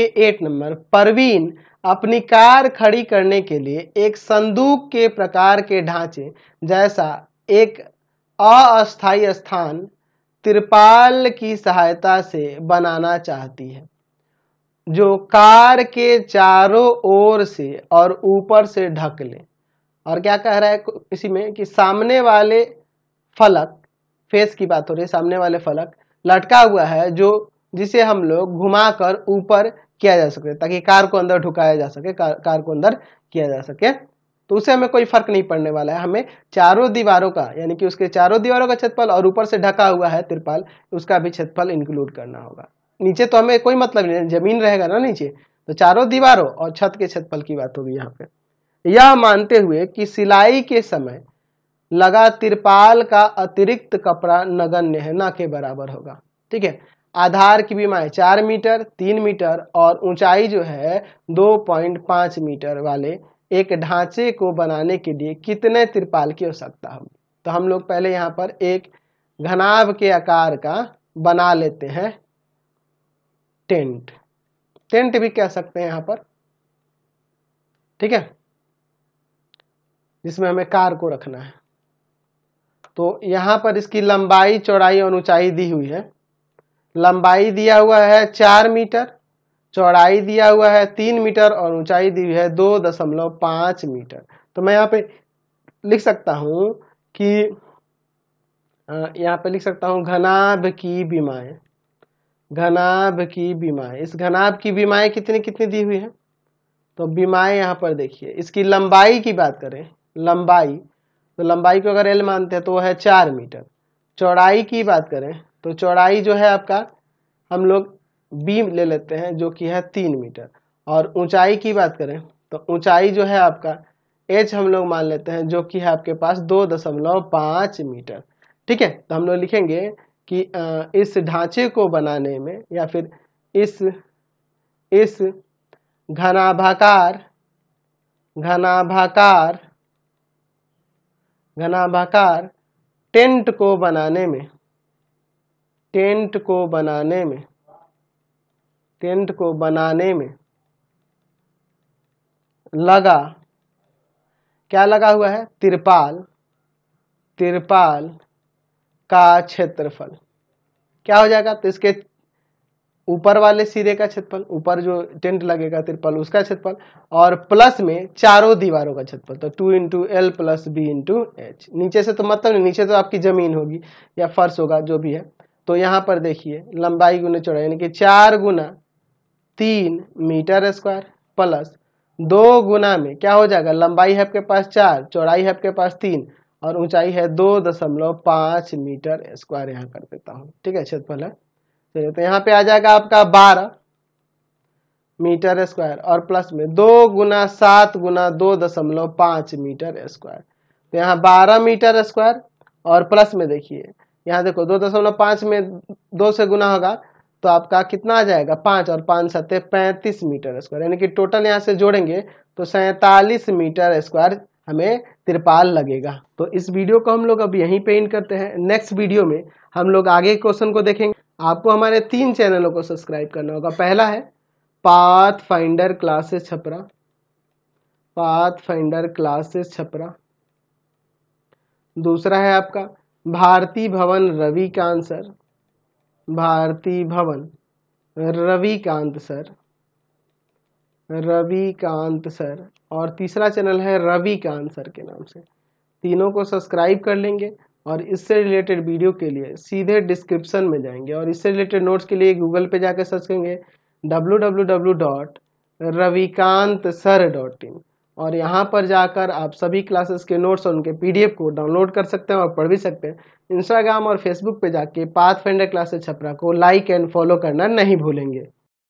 eight number Parveen अपनी car खड़ी करने के लिए एक संदूक के प्रकार के ढांचे जैसा एक अस्थायी स्थान तिरपाल की सहायता से बनाना चाहती है जो कार के चारों ओर से और ऊपर से ढक ले और क्या कह रहा है इसी में कि सामने वाले फलक फेस की बात हो रही है सामने वाले फलक लटका हुआ है जो जिसे हम लोग घुमाकर ऊपर किया जा सके ताकि कार को अंदर ढुकाया जा सके कार, कार को अंदर किया जा सके तो उसे हमें कोई फर्क नहीं पड़ने वाला है हमें चारों दीवारों का यानी कि उसके चारों दीवारों का छतपल और ऊपर से ढका हुआ है तिरपाल उसका भी छतपल इंक्लूड करना होगा नीचे तो हमें कोई मतलब नहीं जमीन रहेगा ना नीचे तो चारों दीवारों और छत के छतपल की बात होगी यहाँ पे यह मानते हुए कि सिलाई के समय लगा तिरपाल का अतिरिक्त कपड़ा नगण्य है ना के बराबर होगा ठीक है आधार की बीमाएँ चार मीटर तीन मीटर और ऊंचाई जो है दो पॉइंट पाँच मीटर वाले एक ढांचे को बनाने के लिए कितने त्रिपाल की आवश्यकता होगी तो हम लोग पहले यहाँ पर एक घनाभ के आकार का बना लेते हैं टेंट टेंट भी कह सकते हैं यहाँ पर ठीक है जिसमें हमें कार को रखना है तो यहाँ पर इसकी लंबाई चौड़ाई और ऊंचाई दी हुई है लंबाई दिया हुआ है चार मीटर चौड़ाई दिया हुआ है तीन मीटर और ऊंचाई दी हुई है दो दशमलव पांच मीटर तो मैं यहाँ पे लिख सकता हूं कि यहाँ पे लिख सकता हूँ घनाभ की बीमाए घनाभ की बीमाएं इस घनाभ की बीमाएं कितनी कितनी दी हुई है तो बीमाएं यहाँ पर देखिए इसकी लंबाई की बात करें लंबाई तो लंबाई को अगर एल मानते हैं तो वह है चार मीटर चौड़ाई की बात करें तो चौड़ाई जो है आपका हम लोग बी ले लेते हैं जो कि है तीन मीटर और ऊंचाई की बात करें तो ऊंचाई जो है आपका एच हम लोग मान लेते हैं जो कि है आपके पास दो दशमलव पाँच मीटर ठीक है तो हम लोग लिखेंगे कि इस ढांचे को बनाने में या फिर इस इस घनाभाकार घनाभाकार घनाभाकार टेंट को बनाने में टेंट को बनाने में टेंट को बनाने में लगा क्या लगा हुआ है तिरपाल तिरपाल का क्षेत्रफल क्या हो जाएगा तो इसके ऊपर वाले सिरे का क्षेत्रफल ऊपर जो टेंट लगेगा तिरपाल उसका क्षेत्रफल और प्लस में चारों दीवारों का क्षेत्रफल तो two into L plus B into H नीचे से तो मतलब नहीं नीचे तो आपकी ज़मीन होगी या फर्श होगा जो भी है तो यहां पर देखिए लंबाई गुना चौड़ाई यानी कि चार गुना तीन मीटर स्क्वायर प्लस दो गुना में क्या हो जाएगा लंबाई है आपके पास चार चौड़ाई है आपके पास तीन और ऊंचाई है दो दशमलव पांच मीटर स्क्वायर यहां कर देता हूं ठीक है क्षेत्रफल है चलिए तो यहाँ पे आ जाएगा आपका बारह मीटर स्क्वायर और प्लस में दो गुना सात गुना दो दशमलव पांच मीटर स्क्वायर तो यहाँ बारह मीटर स्क्वायर और प्लस में देखिए यहाँ देखो दो दशमलव पाँच में दो से गुना होगा तो आपका कितना आ जाएगा पाँच और पाँच सत्य पैंतीस मीटर स्क्वायर यानी कि टोटल यहाँ से जोड़ेंगे तो सैंतालीस मीटर स्क्वायर हमें तिरपाल लगेगा तो इस वीडियो को हम लोग अब यहीं पे इन करते हैं नेक्स्ट वीडियो में हम लोग आगे क्वेश्चन को देखेंगे आपको हमारे तीन चैनलों को सब्सक्राइब करना होगा पहला है path finder classes Chhapra path finder classes Chhapra दूसरा है आपका भारती भवन रवि कांत सर भारती भवन रविकांत सर रविकांत सर और तीसरा चैनल है रवि कांत सर के नाम से तीनों को सब्सक्राइब कर लेंगे और इससे रिलेटेड वीडियो के लिए सीधे डिस्क्रिप्शन में जाएंगे और इससे रिलेटेड नोट्स के लिए गूगल पे जाकर सर्च करेंगे W W W dot Ravikant sir dot in और यहाँ पर जाकर आप सभी क्लासेस के नोट्स और उनके पीडीएफ को डाउनलोड कर सकते हैं और पढ़ भी सकते हैं इंस्टाग्राम और फेसबुक पे जाके पाथ फेंडर क्लासेस छपरा को लाइक एंड फॉलो करना नहीं भूलेंगे